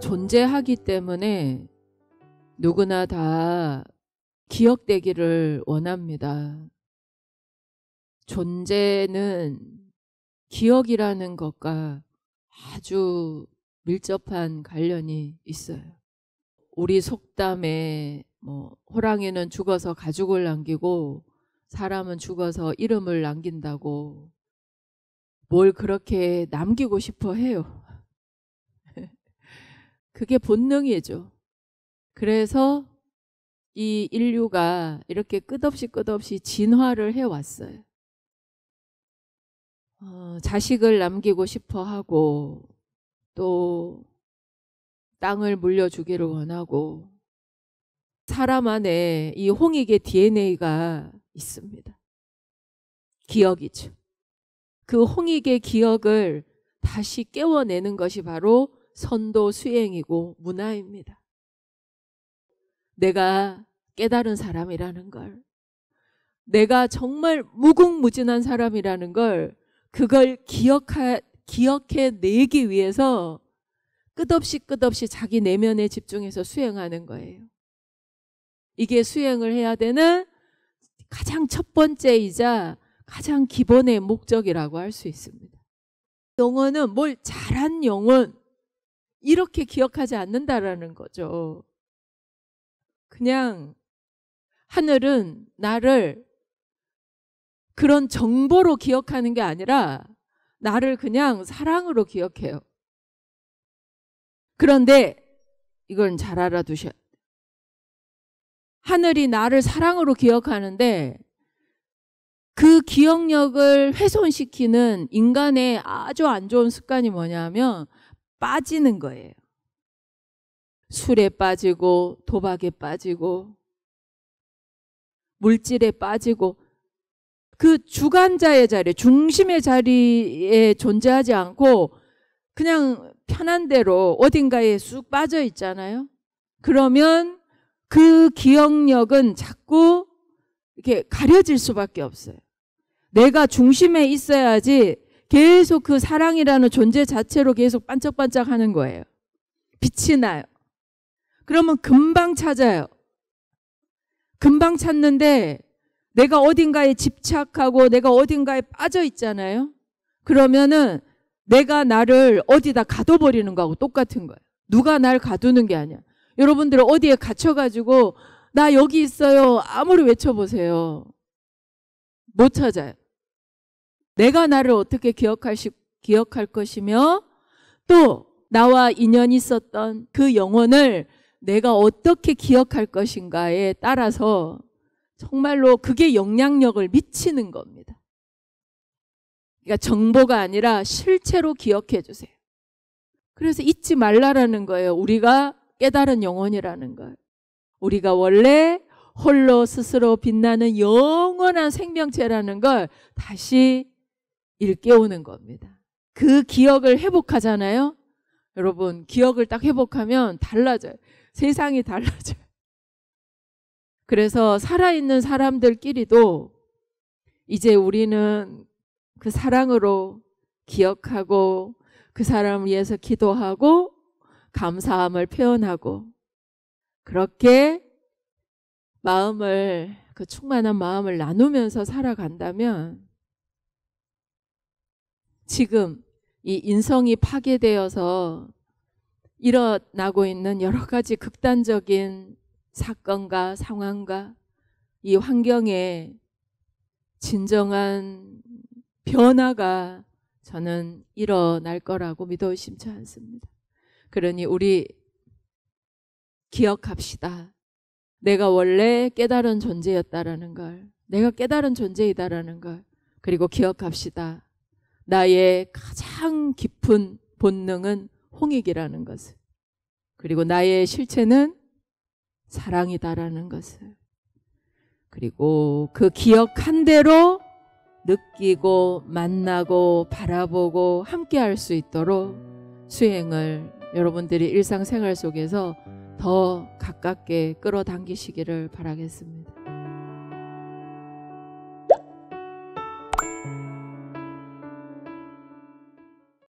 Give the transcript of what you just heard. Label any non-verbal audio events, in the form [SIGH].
존재하기 때문에 누구나 다 기억되기를 원합니다. 존재는 기억이라는 것과 아주 밀접한 관련이 있어요. 우리 속담에 뭐 호랑이는 죽어서 가죽을 남기고 사람은 죽어서 이름을 남긴다고 뭘 그렇게 남기고 싶어 해요. [LAUGHS] 그게 본능이죠. 그래서 이 인류가 이렇게 끝없이 끝없이 진화를 해왔어요. 어, 자식을 남기고 싶어 하고 또 땅을 물려주기를 원하고 사람 안에 이 홍익의 DNA가 있습니다. 기억이죠. 그 홍익의 기억을 다시 깨워내는 것이 바로 선도 수행이고 문화입니다. 내가 깨달은 사람이라는 걸, 내가 정말 무궁무진한 사람이라는 걸, 그걸 기억하, 기억해 내기 위해서 끝없이 끝없이 자기 내면에 집중해서 수행하는 거예요. 이게 수행을 해야 되는 가장 첫 번째이자 가장 기본의 목적이라고 할 수 있습니다. 영혼은 뭘 잘한 영혼 이렇게 기억하지 않는다라는 거죠. 그냥 하늘은 나를 그런 정보로 기억하는 게 아니라 나를 그냥 사랑으로 기억해요. 그런데 이건 잘 알아두셔야 돼요. 하늘이 나를 사랑으로 기억하는데 그 기억력을 훼손시키는 인간의 아주 안 좋은 습관이 뭐냐면 빠지는 거예요. 술에 빠지고 도박에 빠지고 물질에 빠지고 그 주관자의 자리, 중심의 자리에 존재하지 않고 그냥 편한 대로 어딘가에 쑥 빠져 있잖아요. 그러면 그 기억력은 자꾸 이렇게 가려질 수밖에 없어요. 내가 중심에 있어야지 계속 그 사랑이라는 존재 자체로 계속 반짝반짝 하는 거예요. 빛이 나요. 그러면 금방 찾아요. 금방 찾는데 내가 어딘가에 집착하고 내가 어딘가에 빠져 있잖아요. 그러면은 내가 나를 어디다 가둬버리는 거하고 똑같은 거예요. 누가 날 가두는 게 아니야. 여러분들 어디에 갇혀가지고 나 여기 있어요. 아무리 외쳐보세요. 못 찾아요. 내가 나를 어떻게 기억할, 시, 기억할 것이며 또 나와 인연이 있었던 그 영혼을 내가 어떻게 기억할 것인가에 따라서 정말로 그게 영향력을 미치는 겁니다. 그러니까 정보가 아니라 실체로 기억해 주세요. 그래서 잊지 말라라는 거예요. 우리가 깨달은 영혼이라는 걸. 우리가 원래 홀로 스스로 빛나는 영원한 생명체라는 걸 다시 일깨우는 겁니다. 그 기억을 회복하잖아요. 여러분, 기억을 딱 회복하면 달라져요. 세상이 달라져요. 그래서 살아있는 사람들끼리도 이제 우리는 그 사랑으로 기억하고 그 사람을 위해서 기도하고 감사함을 표현하고 그렇게 마음을 그 충만한 마음을 나누면서 살아간다면 지금 이 인성이 파괴되어서 일어나고 있는 여러 가지 극단적인 사건과 상황과 이 환경에 진정한 변화가 저는 일어날 거라고 믿어 의심치 않습니다. 그러니 우리 기억합시다. 내가 원래 깨달은 존재였다라는 걸, 내가 깨달은 존재이다라는 걸, 그리고 기억합시다. 나의 가장 깊은 본능은 홍익이라는 것을, 그리고 나의 실체는 사랑이다라는 것을, 그리고 그 기억한 대로 느끼고 만나고 바라보고 함께 할 수 있도록 수행을 여러분들이 일상생활 속에서 더 가깝게 끌어당기시기를 바라겠습니다.